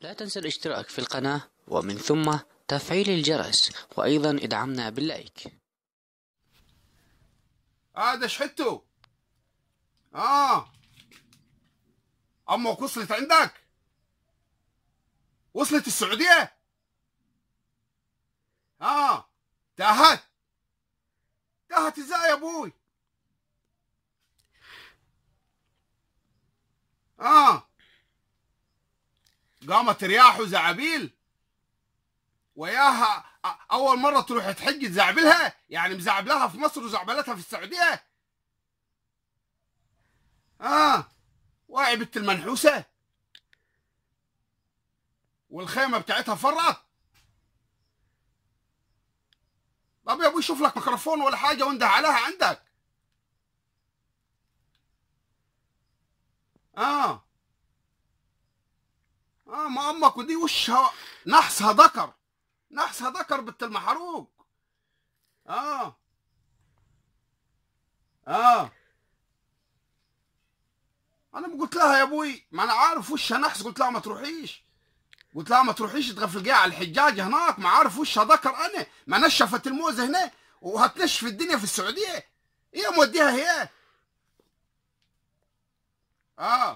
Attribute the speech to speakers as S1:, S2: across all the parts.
S1: لا تنسى الاشتراك في القناة ومن ثم تفعيل الجرس وأيضا ادعمنا باللايك هذا آه شحته آه أمك وصلت عندك وصلت السعودية آه تاهت تاهت ازاي يا ابوي اه قامت رياح وزعابيل وياها اول مره تروح تحج تزعبلها يعني مزعبلها في مصر وزعبلتها في السعوديه اه بنت المنحوسه والخيمه بتاعتها فرت طب يا ابوي شوف لك ميكروفون ولا حاجه وانده عليها عندك اه امك ودي وشها نحسها ذكر نحسها ذكر بنت المحروق اه اه انا ما قلت لها يا ابوي ما انا عارف وشها نحس قلت لها ما تروحيش قلت لها ما تروحيش تغفلقي على الحجاج هناك ما عارف وشها ذكر انا ما نشفت الموزه هنا وهتنشف الدنيا في السعوديه هي إيه موديها هي اه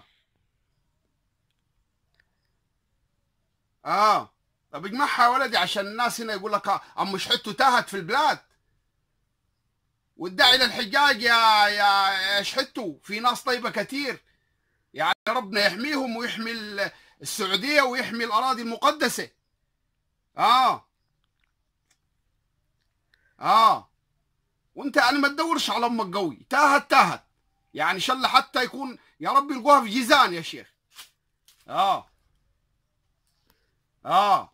S1: اه طب اجمعها يا ولدي عشان الناس هنا يقول لك ام مش تاهت في البلاد وادعي للحجاج يا يا شحته في ناس طيبه كثير يعني ربنا يحميهم ويحمي السعوديه ويحمي الاراضي المقدسه اه اه وانت يعني ما تدورش على امك قوي تاهت تاهت يعني ان شاء الله حتى يكون يا رب يلقوها في جيزان يا شيخ اه اه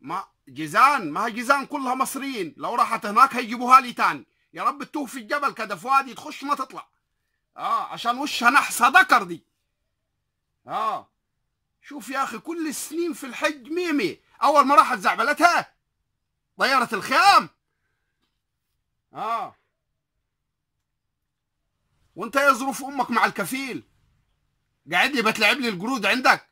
S1: ما جيزان ما هي جيزان كلها مصريين لو راحت هناك هيجيبوها لي تاني يا رب تتوه في الجبل كده فؤادي تخش ما تطلع اه عشان وشها نحسة ذكر دي اه شوف يا اخي كل السنين في الحج ميمي اول ما راحت زعبلتها طيرت الخيام اه وانت يا ظروف امك مع الكفيل قاعد لي بتلعب لي القرود عندك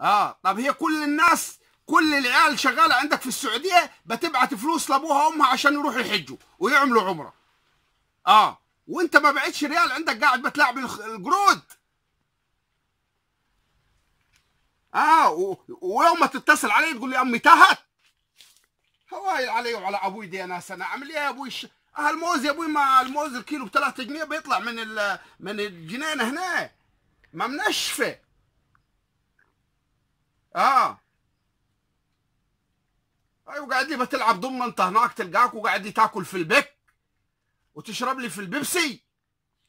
S1: اه طب هي كل الناس كل العيال شغاله عندك في السعوديه بتبعت فلوس لابوها وامها عشان يروحوا يحجوا ويعملوا عمره اه وانت ما بعتش ريال عندك قاعد بتلاعب القرود اه و... ويوم ما تتصل علي تقول لي امي تهت هواي علي وعلى ابوي دي انا سنه اعمل ايه يا ابوي ش... اه الموز يا ابوي ما الموز الكيلو ب 3 جنيه بيطلع من ال... من الجنينه هنا ما منشفه راعي وقاعد لي بتلعب ضمن انت هناك تلقاك وقاعد لي تاكل في البك وتشرب لي في البيبسي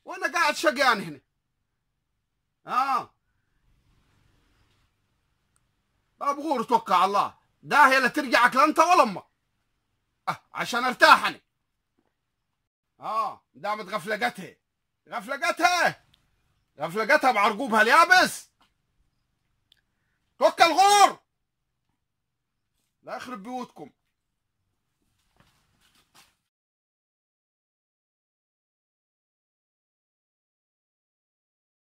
S1: وانا قاعد شقيان هنا اه ابغور توقع الله داهيه لا ترجعك لا انت ولا امك آه عشان ارتاح انا اه دامت غفلقتها غفلقتها غفلقتها بعرقوبها اليابس توكل غور لا يخرب بيوتكم